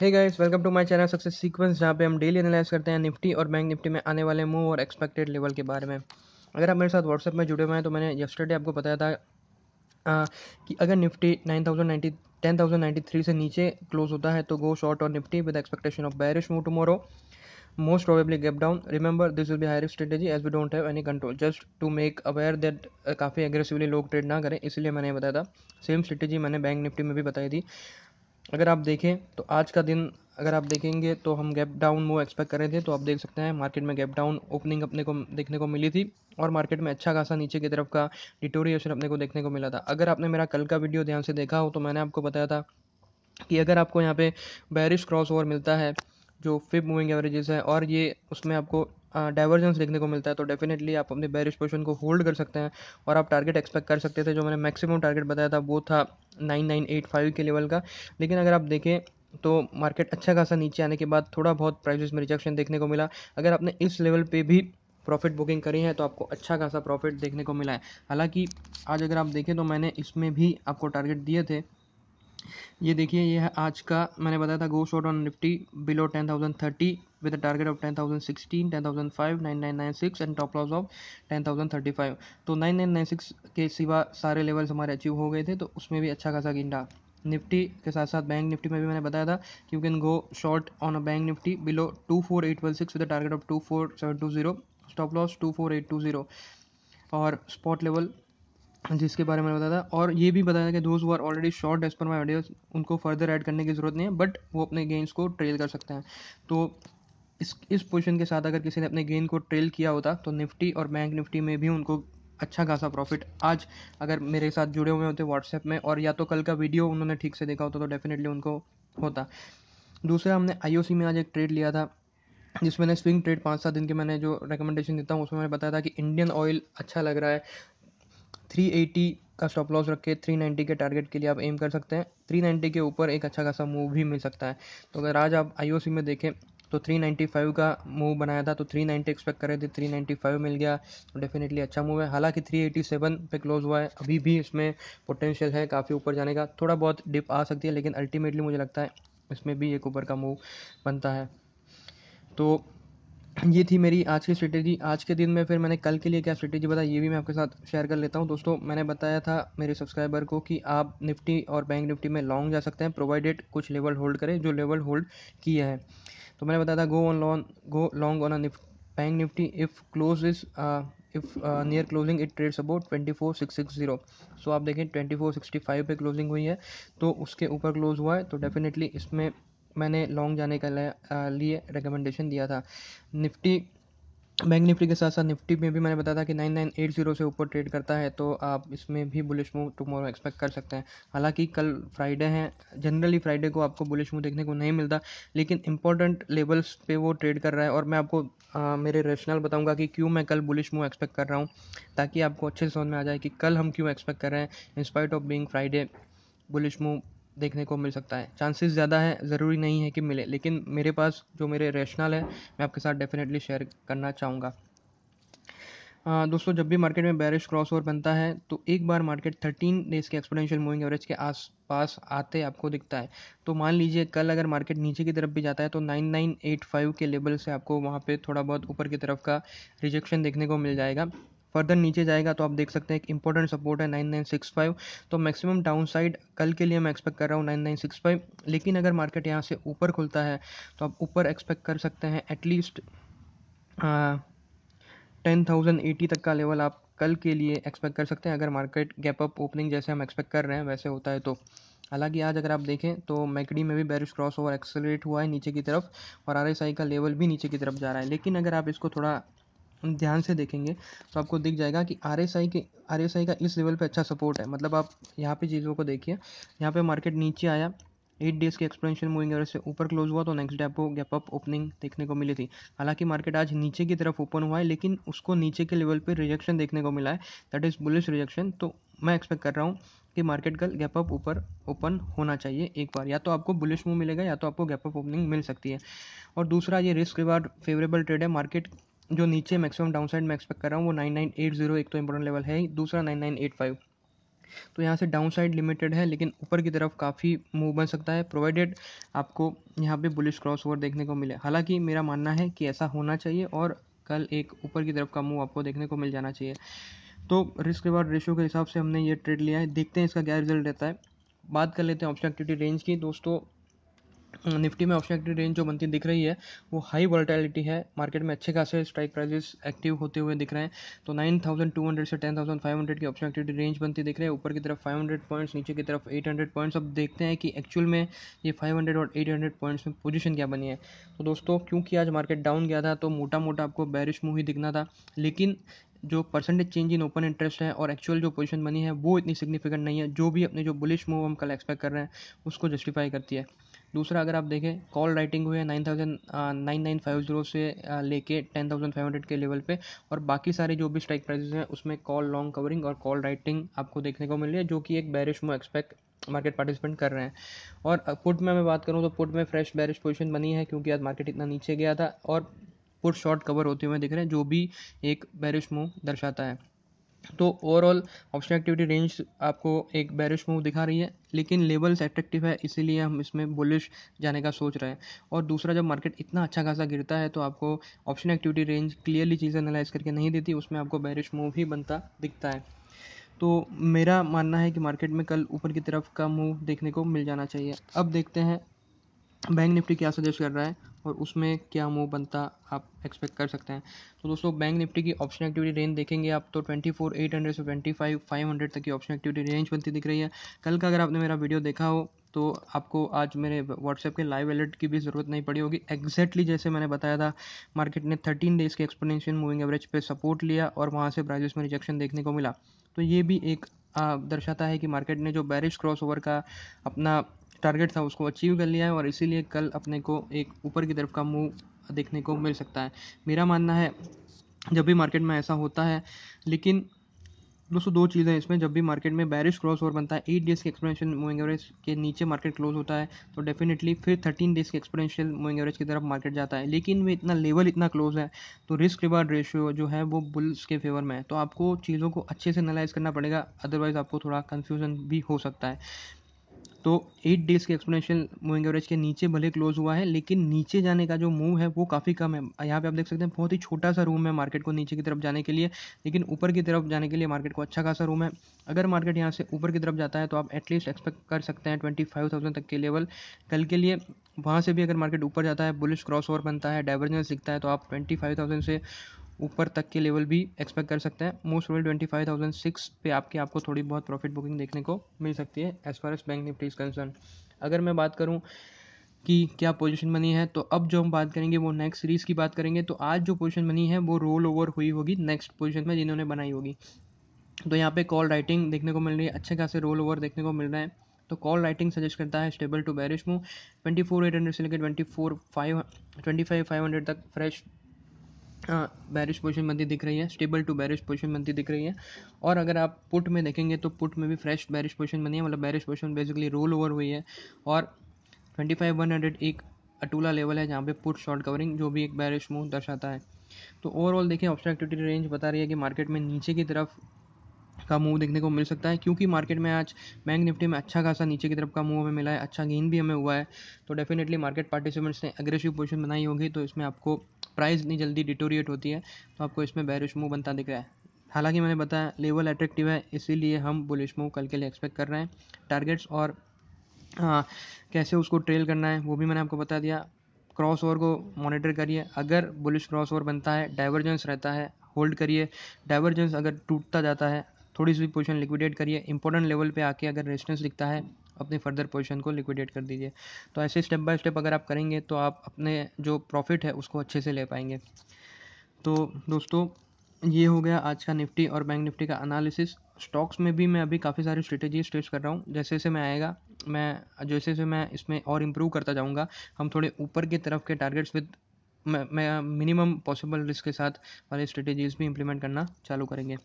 hey guys welcome to my channel success sequence जहाँ पे हम डेली एनालाइज करते हैं निफ्टी और बैंक निफ्टी में आने वाले मूव और एक्सपेक्टेड लेवल के बारे में अगर आप मेरे साथ व्हाट्सएप में जुड़े हुए हैं तो मैंने यस्टरडे आपको बताया था आ, कि अगर Nifty nine thousand ten thousand ninety three से नीचे क्लोज होता है तो गो शॉर्ट और Nifty with expectation of bearish move tomorrow most probably gap down remember this will be higher strategy as we don't have any control just to make aware that काफ़ी aggressively लोग trade ना करें इसलिए मैंने बताया था same strategy मैंने bank Nifty में भी बताई थी अगर आप देखें तो आज का दिन अगर आप देखेंगे तो हम गैप डाउन वो एक्सपेक्ट कर रहे थे तो आप देख सकते हैं मार्केट में गैप डाउन ओपनिंग अपने को देखने को मिली थी और मार्केट में अच्छा खासा नीचे की तरफ का डिटोरिएशन अपने को देखने को मिला था अगर आपने मेरा कल का वीडियो ध्यान से देखा हो तो मैंने आपको बताया था कि अगर आपको यहाँ पे बैरिश क्रॉस ओवर मिलता है जो फिप मूविंग एवरेजेस है और ये उसमें आपको डाइवर्जेंस देखने को मिलता है तो डेफिनेटली आप अपने बैरिश पोजिशन को होल्ड कर सकते हैं और आप टारगेट एक्सपेक्ट कर सकते थे जो मैंने मैक्सिमम टारगेट बताया था वो था नाइन नाइन एट फाइव के लेवल का लेकिन अगर आप देखें तो मार्केट अच्छा खासा नीचे आने के बाद थोड़ा बहुत प्राइजेस में रिजेक्शन देखने को मिला अगर आपने इस लेवल पर भी प्रॉफिट बुकिंग करी है तो आपको अच्छा खासा प्रॉफिट देखने को मिला है हालांकि आज अगर आप देखें तो मैंने इसमें भी आपको टारगेट दिए थे ये देखिए ये है आज का मैंने बताया था go short on Nifty below ten thousand thirty with target of ten thousand sixteen ten thousand five nine nine nine six and top loss of ten thousand thirty five तो नाइन नाइन नाइन सिक्स के सिवा सारे levels हमारे achieve हो गए थे तो उसमें भी अच्छा खासा गिंडा निफ्टी के साथ साथ बैंक निफ्टी में भी मैंने बताया था कि you can go short on a bank Nifty below two four eight one six with target of two four seven two zero stop loss two four eight two zero और spot level जिसके बारे में बताया था और ये भी बताया कि दोस्त वो are already short as per my audios उनको फर्दर ऐड करने की ज़रूरत नहीं है बट वो अपने गेंस को ट्रेल कर सकते हैं तो इस इस पोजीशन के साथ अगर किसी ने अपने गेंद को ट्रेल किया होता तो निफ्टी और बैंक निफ्टी में भी उनको अच्छा खासा प्रॉफिट आज अगर मेरे साथ जुड़े हुए होते व्हाट्सएप में और या तो कल का वीडियो उन्होंने ठीक से देखा होता तो डेफिनेटली उनको होता दूसरा हमने आईओसी में आज एक ट्रेड लिया था जिसमें मैंने स्विंग ट्रेड पाँच सात दिन के मैंने जो रिकमेंडेशन देता हूँ उसमें मैंने बताया था कि इंडियन ऑयल अच्छा लग रहा है थ्री एटी का स्टॉप लॉस रख के थ्री नाइन्टी के टारगेट के लिए आप एम कर सकते हैं थ्री नाइन्टी के ऊपर एक अच्छा खासा मूव भी मिल सकता है तो अगर आज आप आई में देखें तो 395 का मूव बनाया था तो 390 एक्सपेक्ट कर रहे थे 395 मिल गया तो डेफिनेटली अच्छा मूव है हालांकि 387 पे क्लोज हुआ है अभी भी इसमें पोटेंशियल है काफ़ी ऊपर जाने का थोड़ा बहुत डिप आ सकती है लेकिन अल्टीमेटली मुझे लगता है इसमें भी एक ऊपर का मूव बनता है तो ये थी मेरी आज की स्ट्रेटेजी आज के दिन में फिर मैंने कल के लिए क्या स्ट्रेटेजी बताई ये भी मैं आपके साथ शेयर कर लेता हूँ दोस्तों मैंने बताया था मेरे सब्सक्राइबर को कि आप निफ्टी और बैंक निफ्टी में लॉन्ग जा सकते हैं प्रोवाइडेड कुछ लेवल होल्ड करें जो लेवल होल्ड किया है तो मैंने बताया था go on long go long on bank Nifty if close is if near closing it trades about twenty four six six zero so आप देखें ट्वेंटी फोर सिक्सटी फाइव पे क्लोजिंग हुई है तो उसके ऊपर क्लोज हुआ है तो डेफिनेटली इसमें मैंने लॉन्ग जाने के लिए रिकमेंडेशन दिया था निफ्टी बैंक निफ्टी के साथ साथ निफ्टी में भी मैंने बताया था कि 9980 से ऊपर ट्रेड करता है तो आप इसमें भी बुलिश मूव टुमारो एक्सपेक्ट कर सकते हैं हालांकि कल फ्राइडे हैं जनरली फ्राइडे को आपको बुलिश मूव देखने को नहीं मिलता लेकिन इंपॉर्टेंट लेवल्स पे वो ट्रेड कर रहा है और मैं आपको आ, मेरे रेशनल बताऊंगा कि क्यों मैं कल बुलिश मूव एक्सपेक्ट कर रहा हूँ ताकि आपको अच्छे समझ में आ जाए कि कल हम क्यों एक्सपेक्ट कर रहे हैं in spite of being Friday bullish move देखने को मिल सकता है चांसेस ज़्यादा है ज़रूरी नहीं है कि मिले लेकिन मेरे पास जो मेरे रेशनल है मैं आपके साथ डेफिनेटली शेयर करना चाहूँगा दोस्तों जब भी मार्केट में बैरिश क्रॉस ओवर बनता है तो एक बार मार्केट थर्टीन डेज के एक्सपोनेंशियल मूविंग एवरेज के आसपास आते आपको दिखता है तो मान लीजिए कल अगर मार्केट नीचे की तरफ भी जाता है तो नाइन नाइन एट फाइव के लेवल से आपको वहाँ पे थोड़ा बहुत ऊपर की तरफ का रिजेक्शन देखने को मिल जाएगा फर्दर नीचे जाएगा तो आप देख सकते हैं एक इंपॉर्टेंट सपोर्ट है 9965 तो मैक्सिमम डाउन साइड कल के लिए मैं एक्सपेक्ट कर रहा हूँ 9965 लेकिन अगर मार्केट यहाँ से ऊपर खुलता है तो आप ऊपर एक्सपेक्ट कर सकते हैं एटलीस्ट टेन थाउजेंड एटी तक का लेवल आप कल के लिए एक्सपेक्ट कर सकते हैं अगर मार्केट गैप अप ओपनिंग जैसे हम एक्सपेक्ट कर रहे हैं वैसे होता है तो हालांकि आज अगर आप देखें तो मैकडी में भी बैरिश क्रॉस ओवर एक्सेलरेट हुआ है नीचे की तरफ और आर का लेवल भी नीचे की तरफ जा रहा है लेकिन अगर आप इसको थोड़ा हम ध्यान से देखेंगे तो आपको दिख जाएगा कि आर एस आई के आर एस आई का इस लेवल पे अच्छा सपोर्ट है मतलब आप यहाँ पे चीज़ों को देखिए यहाँ पे मार्केट नीचे आया एट डेज के एक्सपेंशन मूविंग एवरेज से ऊपर क्लोज हुआ तो नेक्स्ट डे आपको गैप अप ओपनिंग देखने को मिली थी हालांकि मार्केट आज नीचे की तरफ ओपन हुआ है लेकिन उसको नीचे के लेवल पर रिजेक्शन देखने को मिला है दैट इज़ बुलिश रिजेक्शन तो मैं एक्सपेक्ट कर रहा हूँ कि मार्केट कल गैप अप ऊपर ओपन होना चाहिए एक बार या तो आपको बुलिश मूव मिलेगा या तो आपको गैप अप ओपनिंग मिल सकती है और दूसरा ये रिस्क रिवार्ड फेवरेबल ट्रेड है मार्केट जो नीचे मैक्सिमम डाउन साइड मैं एक्सपेक्ट कर रहा हूँ वो नाइन नाइन एट जीरो एक तो इंपॉर्टेंट लेवल है ही दूसरा नाइन नाइन एट फाइव तो यहाँ से डाउन साइड लिमिटेड है लेकिन ऊपर की तरफ काफ़ी मूव बन सकता है प्रोवाइडेड आपको यहाँ पे बुलिश क्रॉस ओवर देखने को मिले हालांकि मेरा मानना है कि ऐसा होना चाहिए और कल एक ऊपर की तरफ का मूव आपको देखने को मिल जाना चाहिए तो रिस्क रिवार्ड रेशियो के हिसाब से हमने ये ट्रेड लिया है देखते हैं इसका क्या रिजल्ट रहता है बात कर लेते हैं ऑब्जेक्टिविटी रेंज की दोस्तों निफ्टी में ऑप्शन एक्टिव रेंज जो बनती दिख रही है वो हाई वॉलेटिलिटी है मार्केट में अच्छे खासे स्ट्राइक प्राइजेस एक्टिव होते हुए दिख रहे हैं तो 9200 से 10500 की ऑप्शन एक्टिविटी रेंज बनती दिख रही है ऊपर की तरफ 500 पॉइंट्स नीचे की तरफ 800 पॉइंट्स अब देखते हैं कि एक्चुअल में ये हंड्रेड और हंड्रेड पॉइंट्स में पोजीशन क्या बनी है तो दोस्तों क्योंकि आज मार्केट डाउन गया था तो मोटा मोटा आपको बैरिश मूव ही दिखना था लेकिन जो percentage change in open interest है और एक्चुअल जो पोजीशन बनी है वो इतनी सिग्निफिकेंट नहीं है जो भी अपने जो बुलिश मूव हम कल एक्सपेक्ट कर रहे हैं उसको जस्टिफाई करती है दूसरा अगर आप देखें कॉल राइटिंग हुए nine thousand nine nine five zero से लेके टेन थाउजेंड फाइव हंड्रेड के लेवल पे और बाकी सारे जो भी स्ट्राइक प्राइजेस हैं उसमें कॉल लॉन्ग कवरिंग और कॉल राइटिंग आपको देखने को मिल रही है जो कि एक बैरिश मो एक्सपेक्ट मार्केट पार्टिसिपेंट कर रहे हैं और पुट में मैं बात करूँ तो पुट में फ्रेश बैरिश पोजिशन बनी है क्योंकि आज मार्केट इतना नीचे गया था और पुट शॉर्ट कवर होते हुए दिख रहे हैं जो भी एक बैरिश मूव दर्शाता है तो ओवरऑल ऑप्शन एक्टिविटी रेंज आपको एक बैरिश मूव दिखा रही है लेकिन लेवल्स एट्रेक्टिव है इसीलिए हम इसमें बुलिश जाने का सोच रहे हैं और दूसरा जब मार्केट इतना अच्छा खासा गिरता है तो आपको ऑप्शन एक्टिविटी रेंज क्लियरली चीज़ एनालाइज करके नहीं देती उसमें आपको बैरिश मूव ही बनता दिखता है तो मेरा मानना है कि मार्केट में कल ऊपर की तरफ का मूव देखने को मिल जाना चाहिए अब देखते हैं बैंक निफ्टी क्या सजेस्ट कर रहा है और उसमें क्या मूव बनता आप एक्सपेक्ट कर सकते हैं तो दोस्तों बैंक निफ्टी की ऑप्शन एक्टिविटी रेंज देखेंगे आप तो ट्वेंटी फोर एट हंड्रेड से ट्वेंटी फाइव फाइव हंड्रेड तक की ऑप्शन एक्टिविटी रेंज बनती दिख रही है कल का अगर आपने मेरा वीडियो देखा हो तो आपको आज मेरे व्हाट्सएप के लाइव अलर्ट की भी ज़रूरत नहीं पड़ी होगी एक्जैक्टली जैसे मैंने बताया था मार्केट ने थर्टीन डेज़ के एक्सपोनेंशियल मूविंग एवरेज पे सपोर्ट लिया और वहाँ से प्राइजेस में रिजेक्शन देखने को मिला तो ये भी एक दर्शाता है कि मार्केट ने जो बैरिश क्रॉसओवर का अपना टारगेट था उसको अचीव कर लिया है और इसीलिए कल अपने को एक ऊपर की तरफ का मूव देखने को मिल सकता है मेरा मानना है जब भी मार्केट में ऐसा होता है लेकिन दोस्तों दो चीज़ें इसमें जब भी मार्केट में बैरिश क्रॉस ओवर बनता है एट डेज़ के एक्सपोनेंशियल मूविंग एवरेज के नीचे मार्केट क्लोज होता है तो डेफिनेटली फिर थर्टीन डेज़ के एक्सपोनेंशियल मूविंग एवरेज की तरफ मार्केट जाता है लेकिन वे इतना लेवल इतना क्लोज है तो रिस्क रिवार्ड रेशियो जो है वो बुल्स के फेवर में है तो आपको चीज़ों को अच्छे से एनालाइज करना पड़ेगा अदरवाइज आपको थोड़ा कन्फ्यूजन भी हो सकता है तो एट डेज़ के एक्सपोनेंशियल मूविंग एवरेज के नीचे भले क्लोज हुआ है लेकिन नीचे जाने का जो मूव है वो काफ़ी कम है यहाँ पे आप देख सकते हैं बहुत ही छोटा सा रूम है मार्केट को नीचे की तरफ जाने के लिए लेकिन ऊपर की तरफ जाने के लिए मार्केट को अच्छा खासा रूम है अगर मार्केट यहाँ से ऊपर की तरफ जाता है तो आप एटलीस्ट एक्सपेक्ट कर सकते हैं ट्वेंटी फाइव थाउजेंड तक के लेवल कल के लिए वहाँ से भी अगर मार्केट ऊपर जाता है बुलिश क्रॉस ओवर बनता है डाइवर्जेंस दिखता है तो आप ट्वेंटी फाइव थाउजेंड से ऊपर तक के लेवल भी एक्सपेक्ट कर सकते हैं most of twenty five thousand six पे आपके आपको थोड़ी बहुत प्रॉफिट बुकिंग देखने को मिल सकती है as far as bank Nifty is concern अगर मैं बात करूँ कि क्या पोजीशन बनी है तो अब जो हम बात करेंगे वो नेक्स्ट सीरीज़ की बात करेंगे तो आज जो पोजीशन बनी है वो रोल ओवर हुई होगी नेक्स्ट पोजीशन में जिन्होंने बनाई होगी तो यहाँ पे कॉल राइटिंग देखने को मिल रही है अच्छे खासे रोल ओवर देखने को मिल रहा है तो कॉल राइटिंग सजेस्ट करता है stable to bearish move twenty four eight hundred से लेकर twenty four five twenty five five hundred तक फ्रेश बैरिश हाँ, पोजिशन बनती दिख रही है स्टेबल टू बैरिश पोजिशन बनती दिख रही है और अगर आप पुट में देखेंगे तो पुट में भी फ्रेश बैरिश पोजिशन बनी है मतलब bearish position basically roll over हुई है और ट्वेंटी फाइव वन हंड्रेड एक अटूला लेवल है जहाँ पे पुट शॉर्ट कवरिंग जो भी एक बैरिश मूव दर्शाता है तो ओवरऑल देखिए एक्टिविटी रेंज बता रही है कि मार्केट में नीचे की तरफ का मूव देखने को मिल सकता है क्योंकि मार्केट में आज बैंक निफ्टी में अच्छा खासा नीचे की तरफ का मूव हमें मिला है अच्छा गेन भी हमें हुआ है तो डेफिनेटली मार्केट पार्टिसिपेंट्स ने अग्रेसिव पोजिशन बनाई होगी तो इसमें आपको प्राइस इतनी जल्दी डिटोरिएट होती है तो आपको इसमें बैरिश मूव बनता दिख रहा है हालांकि मैंने बताया लेवल अट्रैक्टिव है इसीलिए हम बुलिश मूव कल के लिए एक्सपेक्ट कर रहे हैं टारगेट्स और आ, हाँ, कैसे उसको ट्रेल करना है वो भी मैंने आपको बता दिया क्रॉस ओवर को मॉनिटर करिए अगर बुलिश क्रॉस ओवर बनता है डाइवर्जेंस रहता है होल्ड करिए डाइवर्जेंस अगर टूटता जाता है थोड़ी सी पोजीशन लिक्विडेट करिए इंपॉर्टेंट लेवल पे आके अगर रेजिस्टेंस दिखता है अपनी फर्दर पोजिशन को लिक्विडेट कर दीजिए तो ऐसे स्टेप बाय स्टेप अगर आप करेंगे तो आप अपने जो प्रॉफिट है उसको अच्छे से ले पाएंगे तो दोस्तों ये हो गया आज का निफ्टी और बैंक निफ्टी का अनालिसिस स्टॉक्स में भी मैं अभी काफ़ी सारी स्ट्रेटेजीज टेस्ट कर रहा हूँ जैसे जैसे मैं आएगा मैं जैसे जैसे मैं इसमें और इम्प्रूव करता जाऊँगा हम थोड़े ऊपर की तरफ के टारगेट्स विद मैं मिनिमम पॉसिबल रिस्क के साथ वाले स्ट्रेटेजीज भी इम्प्लीमेंट करना चालू करेंगे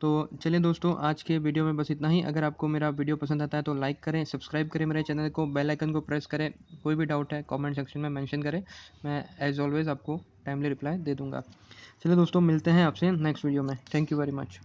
तो चलिए दोस्तों आज के वीडियो में बस इतना ही अगर आपको मेरा वीडियो पसंद आता है तो लाइक करें सब्सक्राइब करें मेरे चैनल को बेल आइकन को प्रेस करें कोई भी डाउट है कमेंट सेक्शन में मेंशन करें मैं एज ऑलवेज़ आपको टाइमली रिप्लाई दे दूंगा चलिए दोस्तों मिलते हैं आपसे नेक्स्ट वीडियो में थैंक यू वेरी मच